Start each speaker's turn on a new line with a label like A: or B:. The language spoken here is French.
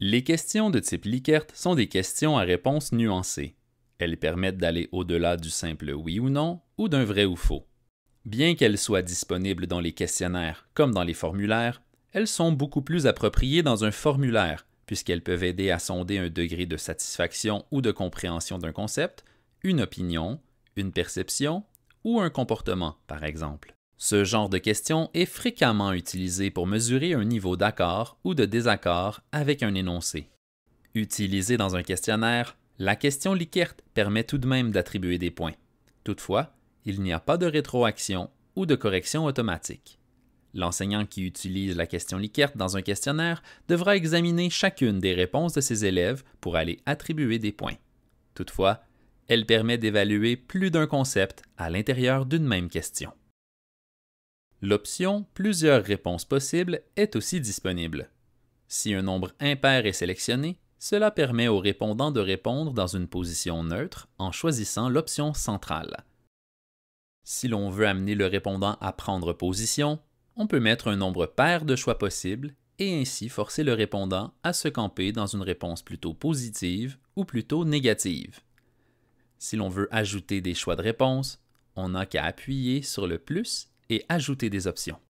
A: Les questions de type Likert sont des questions à réponse nuancée. Elles permettent d'aller au-delà du simple oui ou non ou d'un vrai ou faux. Bien qu'elles soient disponibles dans les questionnaires comme dans les formulaires, elles sont beaucoup plus appropriées dans un formulaire puisqu'elles peuvent aider à sonder un degré de satisfaction ou de compréhension d'un concept, une opinion, une perception ou un comportement, par exemple. Ce genre de question est fréquemment utilisé pour mesurer un niveau d'accord ou de désaccord avec un énoncé. Utilisée dans un questionnaire, la question Likert permet tout de même d'attribuer des points. Toutefois, il n'y a pas de rétroaction ou de correction automatique. L'enseignant qui utilise la question Likert dans un questionnaire devra examiner chacune des réponses de ses élèves pour aller attribuer des points. Toutefois, elle permet d'évaluer plus d'un concept à l'intérieur d'une même question. L'option Plusieurs réponses possibles est aussi disponible. Si un nombre impair est sélectionné, cela permet au répondant de répondre dans une position neutre en choisissant l'option centrale. Si l'on veut amener le répondant à prendre position, on peut mettre un nombre pair de choix possibles et ainsi forcer le répondant à se camper dans une réponse plutôt positive ou plutôt négative. Si l'on veut ajouter des choix de réponse, on n'a qu'à appuyer sur le
B: plus et ajouter des options.